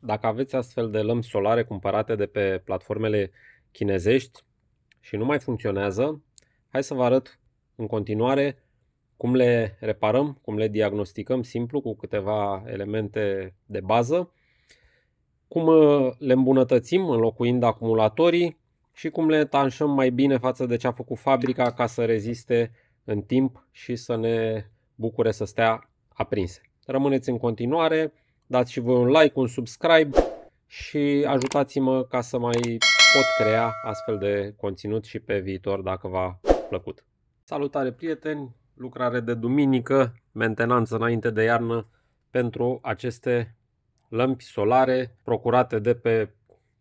Dacă aveți astfel de lămpi solare cumpărate de pe platformele chinezești și nu mai funcționează, hai să vă arăt în continuare cum le reparăm, cum le diagnosticăm simplu cu câteva elemente de bază, cum uh, le îmbunătățim înlocuind acumulatorii și cum le tanșăm mai bine față de ce a făcut fabrica ca să reziste în timp și să ne bucure să stea aprinse. Rămâneți în continuare, dați și voi un like, un subscribe și ajutați-mă ca să mai pot crea astfel de conținut și pe viitor dacă v-a plăcut. Salutare prieteni, lucrare de duminică, mentenanță înainte de iarnă pentru aceste lămpi solare procurate de pe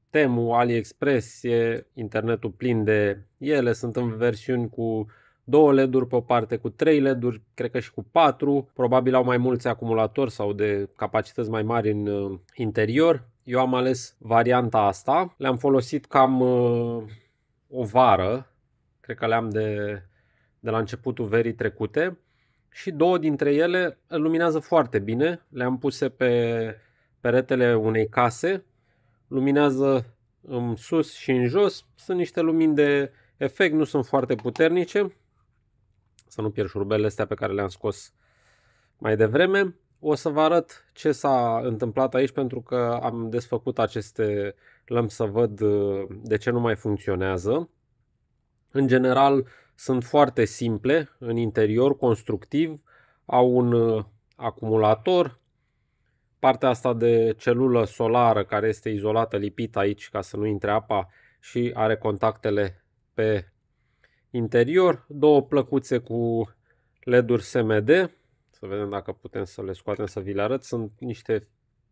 Temu, AliExpress, e internetul plin de ele, sunt în versiuni cu două LED-uri pe o parte cu trei LED-uri, cred că și cu patru. Probabil au mai mulți acumulatori sau de capacități mai mari în uh, interior. Eu am ales varianta asta. Le-am folosit cam uh, o vară. Cred că le-am de, de la începutul verii trecute. Și două dintre ele luminează foarte bine. Le-am puse pe peretele unei case. Luminează în sus și în jos. Sunt niște lumini de efect, nu sunt foarte puternice să nu pierd șurubelele astea pe care le-am scos mai devreme. O să vă arăt ce s-a întâmplat aici pentru că am desfăcut aceste lămpi să văd uh, de ce nu mai funcționează. În general sunt foarte simple în interior, constructiv, au un uh, acumulator, partea asta de celulă solară care este izolată, lipită aici ca să nu intre apa și are contactele pe interior, două plăcuțe cu LED-uri SMD. Să vedem dacă putem să le scoatem să vi le arăt. Sunt niște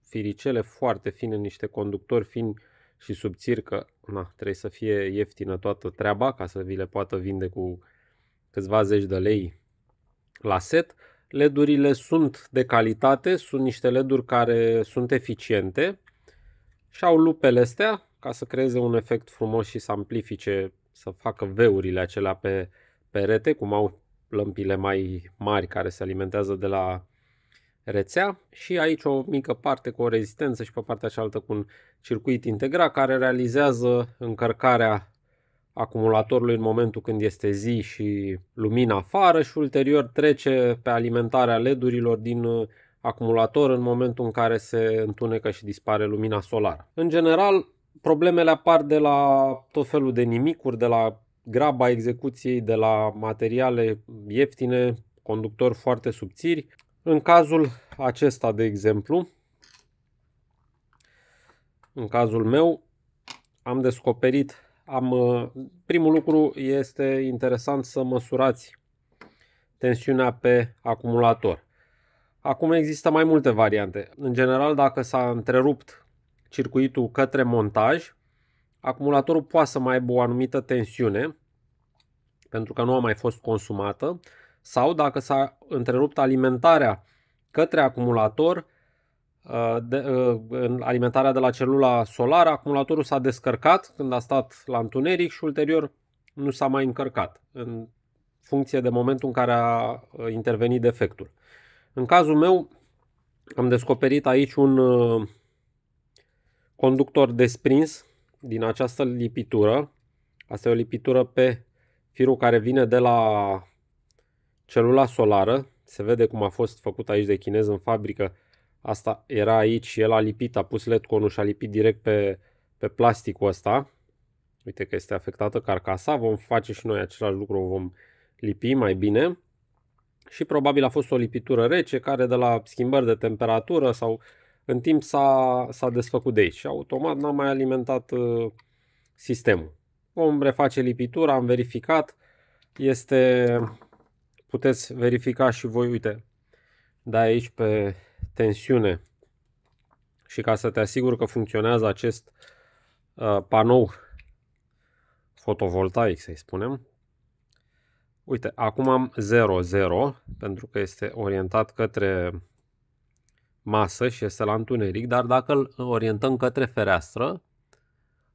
firicele foarte fine, niște conductori fini și subțiri, că na, trebuie să fie ieftină toată treaba ca să vi le poată vinde cu câțiva zeci de lei la set. LED-urile sunt de calitate, sunt niște LED-uri care sunt eficiente și au lupele astea ca să creeze un efect frumos și să amplifice să facă veurile acelea pe perete, cum au lămpile mai mari care se alimentează de la rețea și aici o mică parte cu o rezistență și pe partea cealaltă cu un circuit integrat care realizează încărcarea acumulatorului în momentul când este zi și lumina afară și ulterior trece pe alimentarea LED-urilor din uh, acumulator în momentul în care se întunecă și dispare lumina solară. În general, problemele apar de la tot felul de nimicuri, de la graba execuției, de la materiale ieftine, conductori foarte subțiri. În cazul acesta, de exemplu, în cazul meu, am descoperit, am, uh, primul lucru este interesant să măsurați tensiunea pe acumulator. Acum există mai multe variante. În general, dacă s-a întrerupt circuitul către montaj, acumulatorul poate să mai aibă o anumită tensiune, pentru că nu a mai fost consumată, sau dacă s-a întrerupt alimentarea către acumulator, uh, de, uh, în alimentarea de la celula solară, acumulatorul s-a descărcat când a stat la întuneric și ulterior nu s-a mai încărcat în funcție de momentul în care a uh, intervenit defectul. În cazul meu am descoperit aici un conductor desprins din această lipitură. Asta e o lipitură pe firul care vine de la celula solară. Se vede cum a fost făcut aici de chinez în fabrică. Asta era aici, el a lipit, a pus LED-conul și a lipit direct pe, pe plasticul ăsta. Uite că este afectată carcasa, vom face și noi același lucru, vom lipi mai bine. Și probabil a fost o lipitură rece care de la schimbări de temperatură sau în timp s-a, s-a desfăcut de aici și automat n-am mai alimentat uh, sistemul. Vom reface lipitura, am verificat, este, puteți verifica și voi, uite, da aici pe tensiune și ca să te asigur că funcționează acest uh, panou fotovoltaic, să-i spunem, Uite, acum am 0, 0, pentru că este orientat către masă și este la întuneric, dar dacă îl orientăm către fereastră,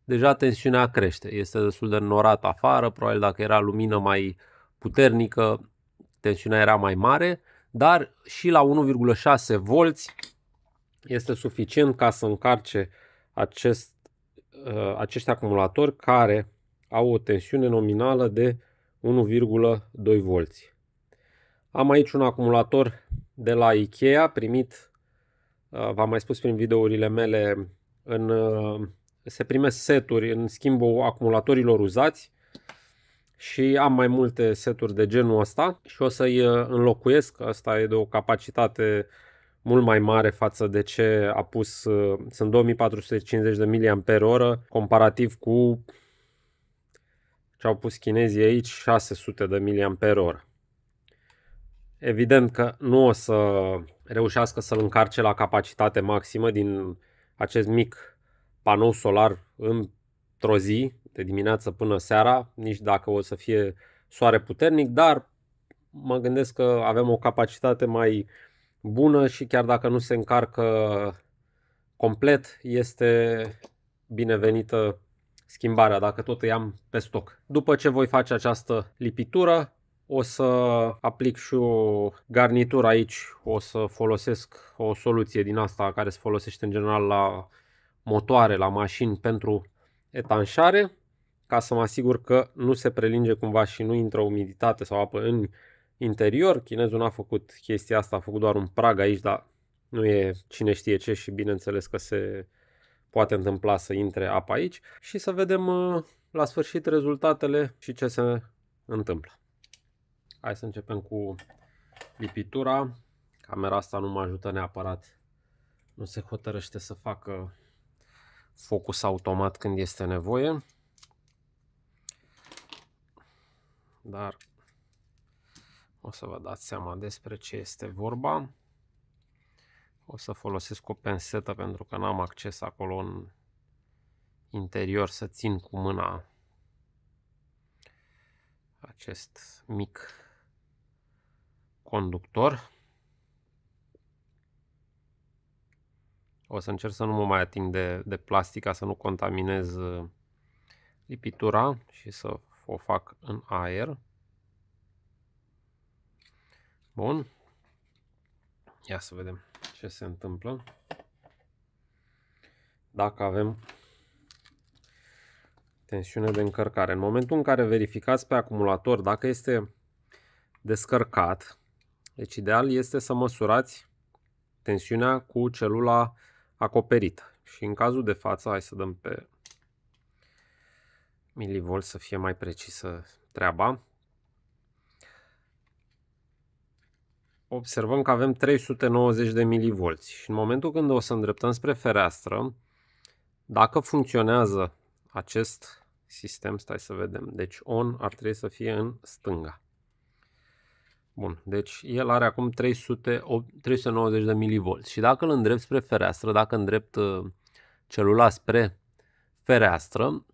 deja tensiunea crește. Este destul de norat afară, probabil dacă era lumină mai puternică, tensiunea era mai mare, dar și la 1,6 volți este suficient ca să încarce acest, uh, acești acumulatori care au o tensiune nominală de 1,2 volți. Am aici un acumulator de la Ikea primit Ah, v-am mai spus prin videourile mele, în, ah, se primesc seturi în schimbul acumulatorilor uzați și am mai multe seturi de genul ăsta și o să-i ah, înlocuiesc. Asta e de o capacitate mult mai mare față de ce a pus, sunt 2450 de mAh comparativ cu ce au pus chinezii aici, 600 de mAh. Evident că nu o să reușească să-l încarce la capacitate maximă din acest mic panou solar într-o zi, de dimineață până seara, nici dacă o să fie soare puternic, dar mă gândesc că avem o capacitate mai bună și chiar dacă nu se încarcă complet, este binevenită schimbarea dacă tot îi am pe stoc. După ce voi face această lipitură, o să aplic și o garnitură aici, o să folosesc o soluție din asta care se folosește în general la motoare, la mașini pentru etanșare, ca să mă asigur că nu se prelinge cumva și nu intră umiditate sau apă în interior. Chinezul n-a făcut chestia asta, a făcut doar un prag aici, dar nu e cine știe ce și bineînțeles că se poate întâmpla să intre apa aici și să vedem uh, la sfârșit rezultatele și ce se întâmplă. Hai să începem cu lipitura. Camera asta nu mă ajută neapărat. Nu se hotărăște să facă focus automat când este nevoie. Dar o să vă dați seama despre ce este vorba. O să folosesc o pensetă pentru că n-am acces acolo în interior să țin cu mâna acest mic conductor. O să încerc să nu mă mai ating de, de ca să nu contaminez uh, lipitura și să o fac în aer. Bun. Ia să vedem ce se întâmplă. Dacă avem tensiune de încărcare. În momentul în care verificați pe acumulator dacă este descărcat, deci ideal este să măsurați tensiunea cu celula acoperită. Și în cazul de față, hai să dăm pe milivolt să fie mai precisă treaba. Observăm că avem 390 de milivolți și în momentul când o să îndreptăm spre fereastră, dacă funcționează acest sistem, stai să vedem, deci on ar trebui să fie în stânga. Bun, deci el are acum 300, 390 de milivolți și dacă îl îndrept spre fereastră, dacă îndrept uh, celula spre fereastră,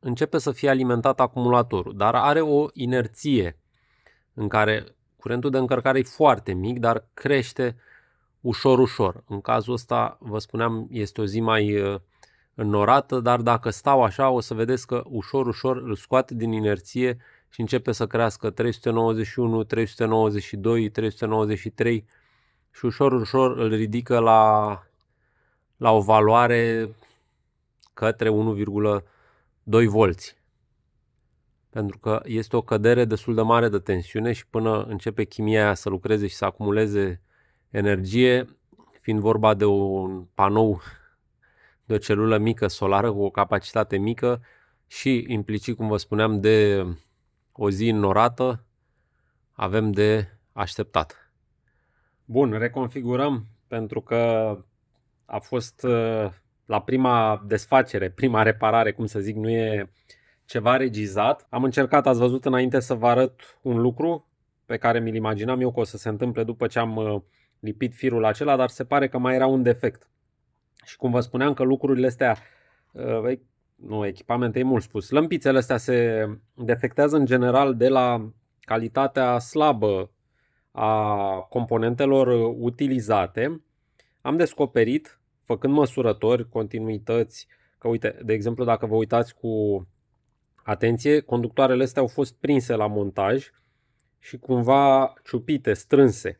începe să fie alimentat acumulatorul, dar are o inerție în care curentul de încărcare e foarte mic, dar crește ușor, ușor. În cazul ăsta, vă spuneam, este o zi mai uh, înnorată, dar dacă stau așa, o să vedeți că ușor, ușor îl scoate din inerție și începe să crească 391, 392, 393 și ușor, ușor îl ridică la, la o valoare către 1,2 volți. Pentru că este o cădere destul de mare de tensiune și până începe chimia aia să lucreze și să acumuleze energie, fiind vorba de un panou, de o celulă mică solară cu o capacitate mică și implicit, cum vă spuneam, de o zi înnorată avem de așteptat. Bun, reconfigurăm pentru că a fost uh, la prima desfacere, prima reparare, cum să zic, nu e ceva regizat. Am încercat, ați văzut înainte să vă arăt un lucru pe care mi-l imaginam eu că o să se întâmple după ce am uh, lipit firul acela, dar se pare că mai era un defect. Și cum vă spuneam că lucrurile astea uh, nu echipamente, e mult spus. Lămpițele astea se defectează în general de la calitatea slabă a componentelor utilizate. Am descoperit, făcând măsurători, continuități, că uite, de exemplu, dacă vă uitați cu atenție, conductoarele astea au fost prinse la montaj și cumva ciupite, strânse.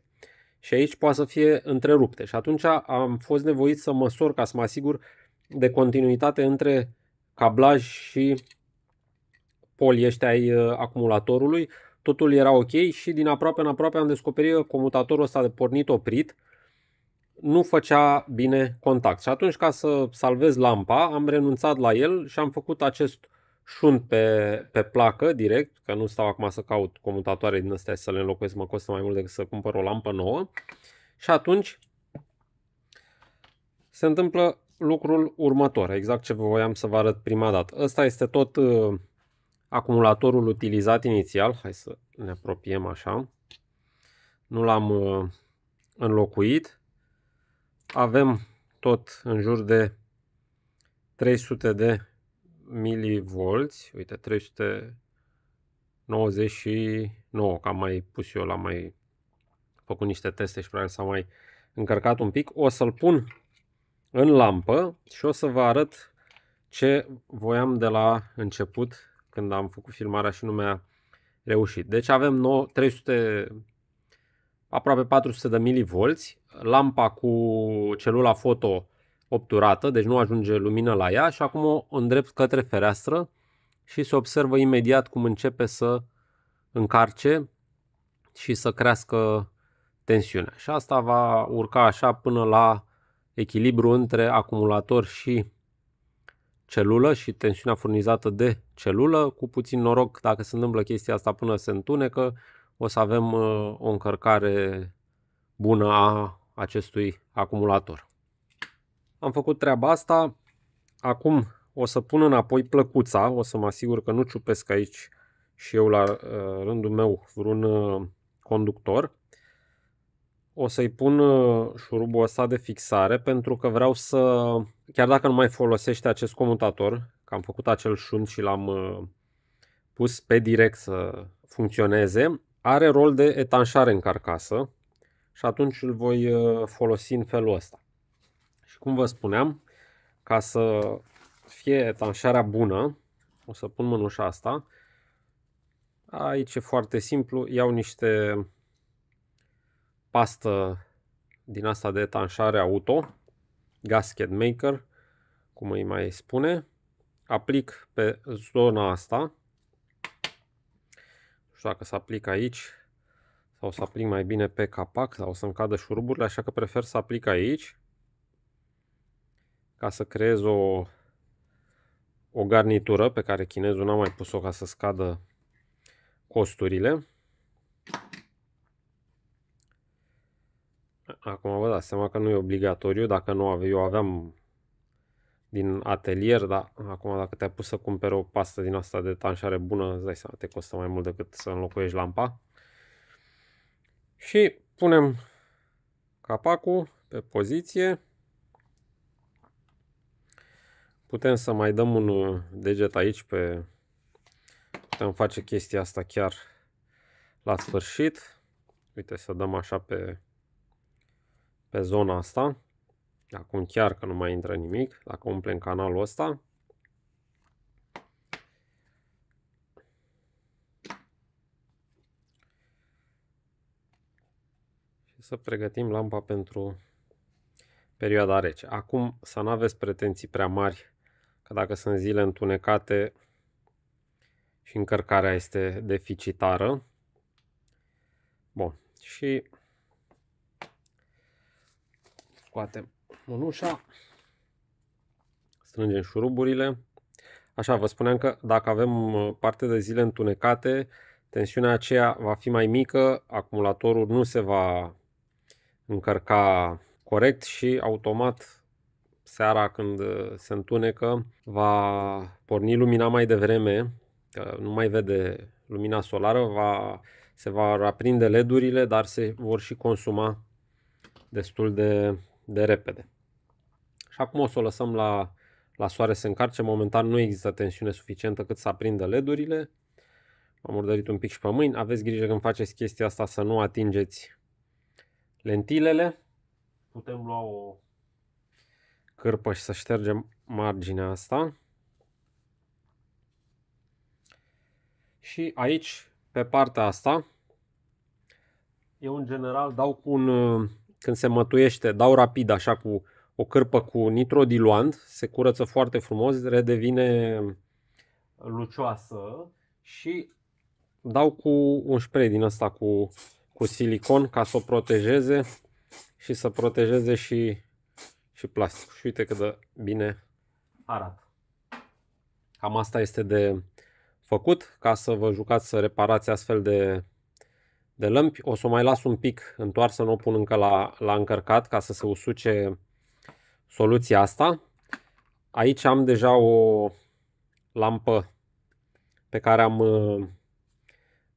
Și aici poate să fie întrerupte. Și atunci am fost nevoit să măsor ca să mă asigur de continuitate între cablaj și poli ăștia ai ă, acumulatorului, totul era ok și din aproape în aproape am descoperit că comutatorul ăsta de pornit oprit nu făcea bine contact. Și atunci ca să salvez lampa am renunțat la el și am făcut acest șunt pe, pe placă direct, că nu stau acum să caut comutatoare din astea să le înlocuiesc, mă costă mai mult decât să cumpăr o lampă nouă. Și atunci se întâmplă lucrul următor, exact ce voiam să vă arăt prima dată. Ăsta este tot uh, acumulatorul utilizat inițial. Hai să ne apropiem așa. Nu l-am uh, înlocuit. Avem tot în jur de 300 de milivolți. Uite, 399, că am mai pus eu, l-am mai făcut niște teste și probabil s-a mai încărcat un pic. O să-l pun în lampă și o să vă arăt ce voiam de la început când am făcut filmarea și nu mi-a reușit. Deci avem 300, aproape 400 de milivolți, lampa cu celula foto obturată, deci nu ajunge lumină la ea și acum o îndrept către fereastră și se observă imediat cum începe să încarce și să crească tensiunea. Și asta va urca așa până la echilibru între acumulator și celulă și tensiunea furnizată de celulă. Cu puțin noroc, dacă se întâmplă chestia asta până se întunecă, o să avem uh, o încărcare bună a acestui acumulator. Am făcut treaba asta. Acum o să pun înapoi plăcuța, o să mă asigur că nu ciupesc aici și eu la uh, rândul meu vreun uh, conductor o să-i pun uh, șurubul ăsta de fixare pentru că vreau să, chiar dacă nu mai folosește acest comutator, că am făcut acel șunt și l-am uh, pus pe direct să funcționeze, are rol de etanșare în carcasă și atunci îl voi uh, folosi în felul ăsta. Și cum vă spuneam, ca să fie etanșarea bună, o să pun mânușa asta. Aici e foarte simplu, iau niște pastă din asta de etanșare auto, gasket maker, cum îi mai spune. Aplic pe zona asta. Nu știu dacă să aplic aici sau să aplic mai bine pe capac sau să-mi cadă șuruburile, așa că prefer să aplic aici ca să creez o, o garnitură pe care chinezul n-a mai pus-o ca să scadă costurile. Acum vă dați seama că nu e obligatoriu, dacă nu aveam, eu aveam din atelier, dar acum dacă te-ai pus să cumperi o pastă din asta de tanșare bună, îți dai seama, te costă mai mult decât să înlocuiești lampa. Și punem capacul pe poziție. Putem să mai dăm un uh, deget aici pe... Putem face chestia asta chiar la sfârșit. Uite, să dăm așa pe pe zona asta. Acum chiar că nu mai intră nimic, dacă umplem canalul ăsta. Și să pregătim lampa pentru perioada rece. Acum să nu aveți pretenții prea mari, că dacă sunt zile întunecate și încărcarea este deficitară. Bun, și scoatem mânușa, strângem șuruburile. Așa, vă spuneam că dacă avem uh, parte de zile întunecate, tensiunea aceea va fi mai mică, acumulatorul nu se va încărca corect și automat seara când uh, se întunecă va porni lumina mai devreme, că nu mai vede lumina solară, va, se va aprinde LED-urile, dar se vor și consuma destul de de repede. Și acum o să o lăsăm la, la soare să încarce. Momentan nu există tensiune suficientă cât să aprindă ledurile. Am urdărit un pic și pe mâini. Aveți grijă când faceți chestia asta să nu atingeți lentilele. Putem lua o cârpă și să ștergem marginea asta. Și aici, pe partea asta, eu în general dau cu un când se mătuiește, dau rapid așa cu o cârpă cu nitrodiluant, se curăță foarte frumos, redevine uh, lucioasă și dau cu un spray din asta cu, cu silicon ca să o protejeze și să protejeze și, și plastic. Și uite cât de bine arată. Cam asta este de făcut ca să vă jucați să reparați astfel de de lămpi. O să o mai las un pic întoarsă, nu o pun încă la, la încărcat ca să se usuce soluția asta. Aici am deja o lampă pe care am uh,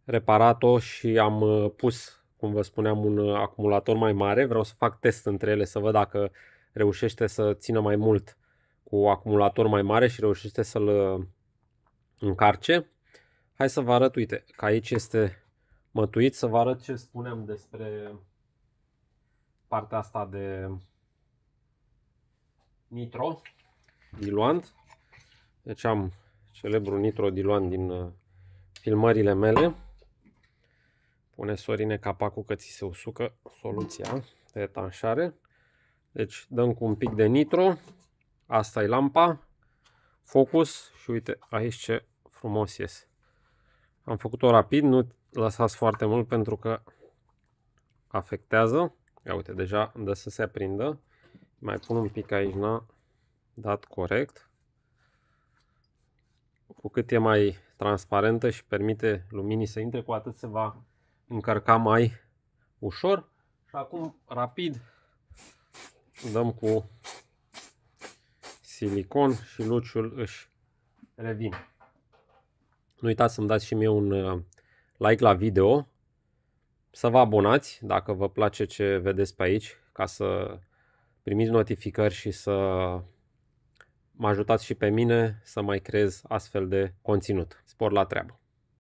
reparat-o și am uh, pus, cum vă spuneam, un uh, acumulator mai mare. Vreau să fac test între ele să văd dacă reușește să țină mai mult cu acumulator mai mare și reușește să-l încarce. Hai să vă arăt, uite, că aici este mătuit, să vă arăt ce spunem despre partea asta de nitro diluant. Deci am celebru nitro diluant din uh, filmările mele. Pune Sorine capacul că ți se usucă soluția de etanșare. Deci dăm cu un pic de nitro. Asta e lampa. Focus și uite aici ce frumos iese. Am făcut-o rapid, nu lăsați foarte mult pentru că afectează. Ia uite, deja dă să se aprindă. Mai pun un pic aici, n-a dat corect. Cu cât e mai transparentă și permite luminii să intre, cu atât se va încărca mai ușor. Și acum, rapid, dăm cu silicon și luciul își revine. Nu uitați să-mi dați și mie un uh, like la video, să vă abonați dacă vă place ce vedeți pe aici, ca să primiți notificări și să mă ajutați și pe mine să mai creez astfel de conținut. Spor la treabă!